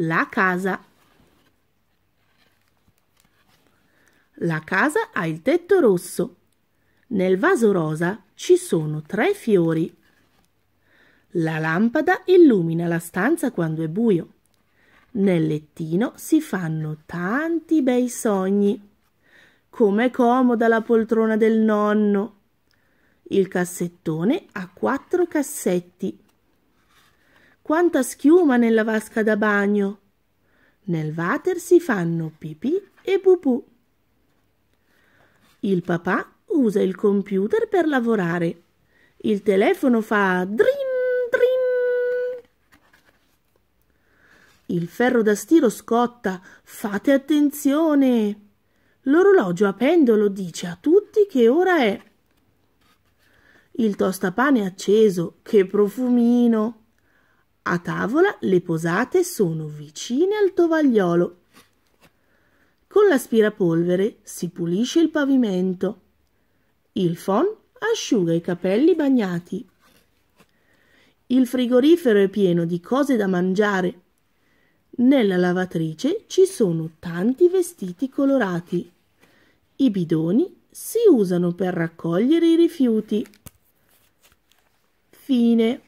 la casa. La casa ha il tetto rosso. Nel vaso rosa ci sono tre fiori. La lampada illumina la stanza quando è buio. Nel lettino si fanno tanti bei sogni. Com'è comoda la poltrona del nonno. Il cassettone ha quattro cassetti. Quanta schiuma nella vasca da bagno! Nel water si fanno pipì e pupù. Il papà usa il computer per lavorare. Il telefono fa drin drin. Il ferro da stiro scotta. Fate attenzione. L'orologio a pendolo dice a tutti che ora è. Il tostapane acceso. Che profumino. A tavola le posate sono vicine al tovagliolo. Con l'aspirapolvere si pulisce il pavimento. Il fon asciuga i capelli bagnati. Il frigorifero è pieno di cose da mangiare. Nella lavatrice ci sono tanti vestiti colorati. I bidoni si usano per raccogliere i rifiuti. Fine.